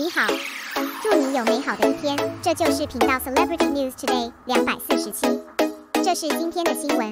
你好，祝你有美好的一天。这就是频道 Celebrity News Today 两百四十七，这是今天的新闻。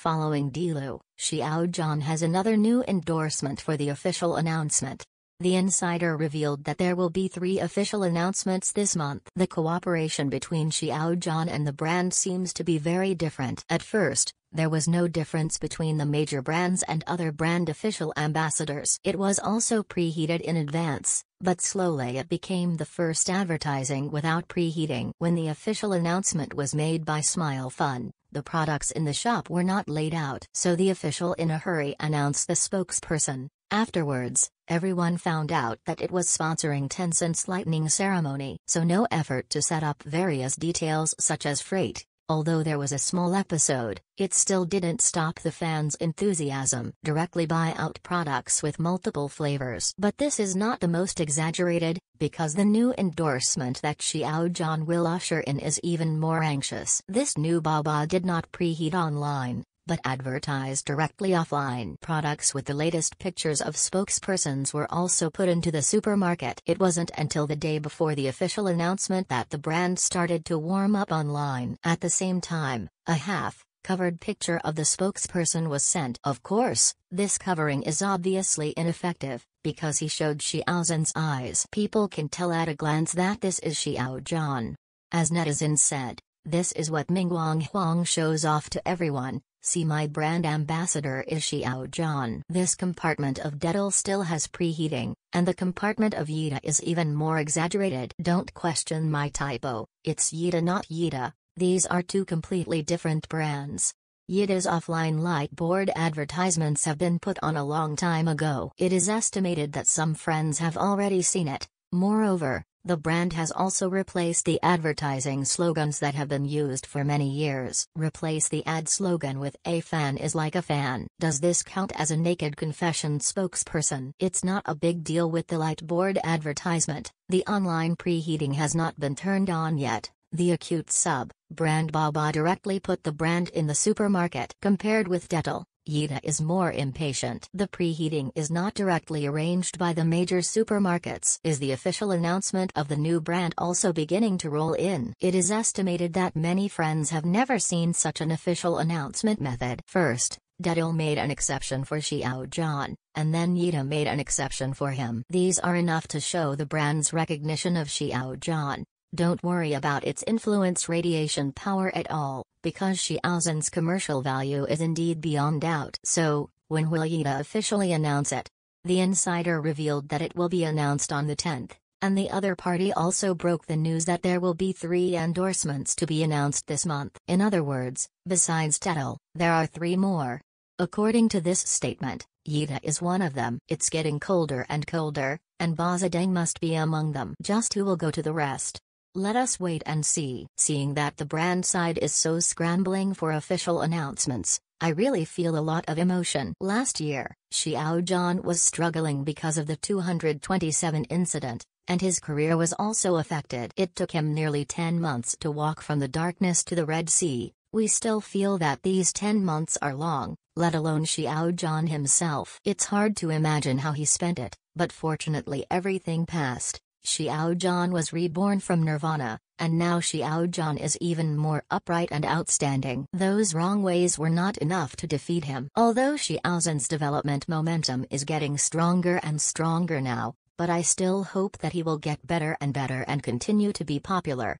Following Dilu, Xiao Zhan has another new endorsement for the official announcement. The insider revealed that there will be three official announcements this month. The cooperation between Xiao Zhan and the brand seems to be very different. At first, there was no difference between the major brands and other brand official ambassadors. It was also preheated in advance, but slowly it became the first advertising without preheating. When the official announcement was made by Smile Fun, the products in the shop were not laid out. So the official in a hurry announced the spokesperson. Afterwards, everyone found out that it was sponsoring Tencent's lightning ceremony. So no effort to set up various details such as freight, Although there was a small episode, it still didn't stop the fans' enthusiasm. Directly buy out products with multiple flavors. But this is not the most exaggerated, because the new endorsement that Xiao John will usher in is even more anxious. This new Baba did not preheat online, but advertised directly offline. Products with the latest pictures of spokespersons were also put into the supermarket. It wasn't until the day before the official announcement that the brand started to warm up online. At the same time, a half covered picture of the spokesperson was sent. Of course, this covering is obviously ineffective, because he showed Xiaozhen's eyes. People can tell at a glance that this is Xiaozhen. As netizens said, this is what Wang Huang shows off to everyone, See my brand ambassador Ishiao John. This compartment of Dedal still has preheating, and the compartment of Yida is even more exaggerated. Don't question my typo, it's Yida not Yida, these are two completely different brands. Yida's offline light board advertisements have been put on a long time ago. It is estimated that some friends have already seen it. Moreover, the brand has also replaced the advertising slogans that have been used for many years. Replace the ad slogan with A fan is like a fan. Does this count as a naked confession spokesperson? It's not a big deal with the lightboard advertisement. The online preheating has not been turned on yet. The acute sub brand Baba directly put the brand in the supermarket. Compared with Dettol, Yida is more impatient. The preheating is not directly arranged by the major supermarkets. Is the official announcement of the new brand also beginning to roll in? It is estimated that many friends have never seen such an official announcement method. First, Dedil made an exception for Xiao John, and then Yida made an exception for him. These are enough to show the brand's recognition of Xiao John, don't worry about its influence radiation power at all, because Xiaozhen's commercial value is indeed beyond doubt. So, when will Yida officially announce it? The insider revealed that it will be announced on the 10th, and the other party also broke the news that there will be three endorsements to be announced this month. In other words, besides Tettle, there are three more. According to this statement, Yida is one of them. It's getting colder and colder, and Bazadeng must be among them. Just who will go to the rest? Let us wait and see. Seeing that the brand side is so scrambling for official announcements, I really feel a lot of emotion. Last year, Xiao John was struggling because of the 227 incident, and his career was also affected. It took him nearly 10 months to walk from the darkness to the Red Sea. We still feel that these 10 months are long, let alone Xiao John himself. It's hard to imagine how he spent it, but fortunately everything passed. Zhan was reborn from nirvana, and now Zhan is even more upright and outstanding. Those wrong ways were not enough to defeat him. Although Zhan's development momentum is getting stronger and stronger now, but I still hope that he will get better and better and continue to be popular.